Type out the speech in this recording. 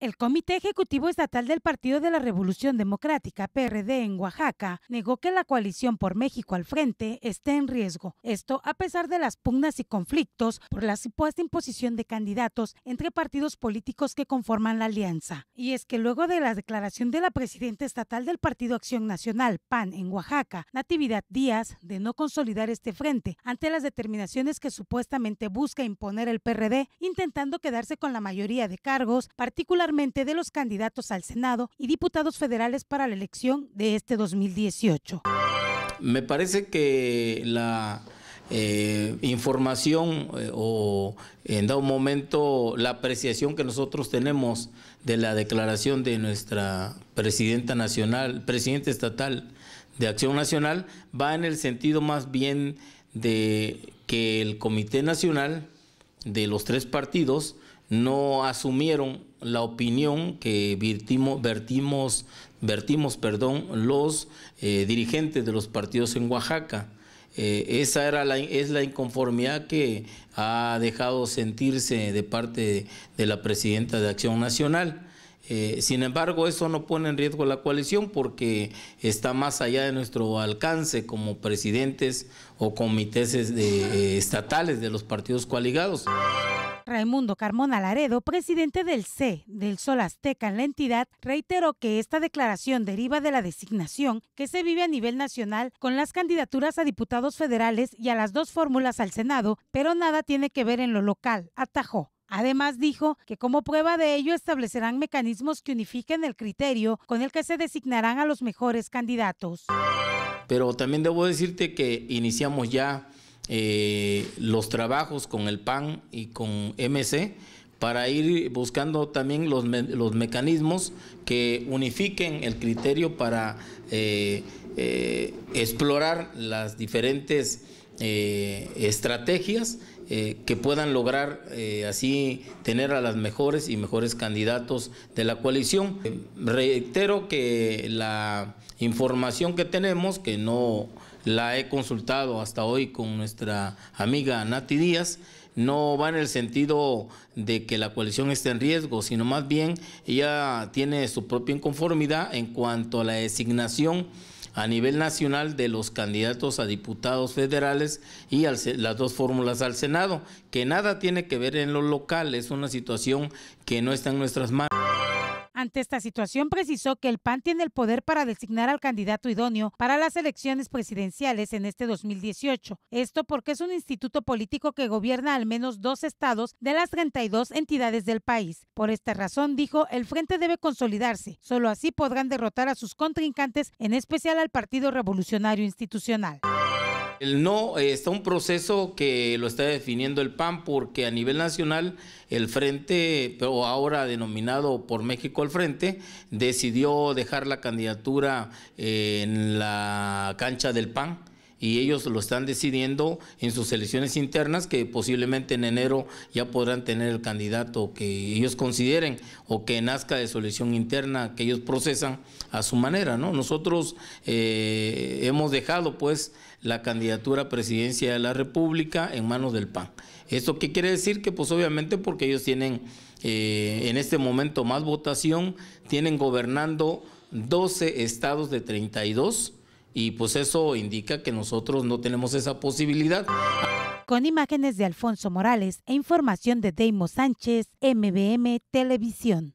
El Comité Ejecutivo Estatal del Partido de la Revolución Democrática, PRD, en Oaxaca, negó que la coalición por México al frente esté en riesgo. Esto a pesar de las pugnas y conflictos por la supuesta imposición de candidatos entre partidos políticos que conforman la alianza. Y es que luego de la declaración de la presidenta estatal del Partido Acción Nacional, PAN, en Oaxaca, Natividad Díaz, de no consolidar este frente ante las determinaciones que supuestamente busca imponer el PRD, intentando quedarse con la mayoría de cargos, particularmente de los candidatos al Senado y diputados federales para la elección de este 2018. Me parece que la eh, información eh, o en dado momento la apreciación que nosotros tenemos de la declaración de nuestra presidenta nacional, presidente estatal de Acción Nacional, va en el sentido más bien de que el Comité Nacional de los tres partidos no asumieron la opinión que vertimos, vertimos, perdón, los eh, dirigentes de los partidos en Oaxaca. Eh, esa era la, es la inconformidad que ha dejado sentirse de parte de, la presidenta de Acción Nacional. Eh, sin embargo, eso no pone en riesgo la coalición porque está más allá de nuestro alcance como presidentes o comités estatales de los partidos coaligados. Raimundo Carmona Laredo, presidente del C del Sol Azteca en la entidad, reiteró que esta declaración deriva de la designación que se vive a nivel nacional con las candidaturas a diputados federales y a las dos fórmulas al Senado, pero nada tiene que ver en lo local, atajó. Además dijo que como prueba de ello establecerán mecanismos que unifiquen el criterio con el que se designarán a los mejores candidatos. Pero también debo decirte que iniciamos ya eh, los trabajos con el PAN y con MC para ir buscando también los, mecanismos que unifiquen el criterio para eh, eh, explorar las diferentes estrategias que puedan lograr así tener a las mejores y mejores candidatos de la coalición. reitero que la información que tenemos, que no la he consultado hasta hoy con nuestra amiga Nati Díaz, no va en el sentido de que la coalición esté en riesgo, sino más bien ella tiene su propia inconformidad en cuanto a la designación a nivel nacional de los candidatos a diputados federales y las dos fórmulas al Senado, que nada tiene que ver en lo local, es una situación que no está en nuestras manos. Ante esta situación precisó que el PAN tiene el poder para designar al candidato idóneo para las elecciones presidenciales en este 2018. Esto porque es un instituto político que gobierna al menos dos estados de las 32 entidades del país. Por esta razón, dijo, el frente debe consolidarse. Solo así podrán derrotar a sus contrincantes, en especial al Partido Revolucionario Institucional. El no eh, está un proceso que lo está definiendo el PAN porque a nivel nacional el Frente, o ahora denominado por México el Frente, decidió dejar la candidatura eh, en la cancha del PAN y ellos lo están decidiendo en sus elecciones internas que posiblemente en enero ya podrán tener el candidato que ellos consideren o que nazca de su elección interna que ellos procesan a su manera, ¿no? Nosotros eh, hemos dejado pues la candidatura a presidencia de la República en manos del PAN. ¿Esto qué quiere decir? Que pues obviamente porque ellos tienen eh, en este momento más votación, tienen gobernando 12 estados de 32 y pues eso indica que nosotros no tenemos esa posibilidad. Con imágenes de Alfonso Morales e información de Deimo Sánchez, MBM Televisión.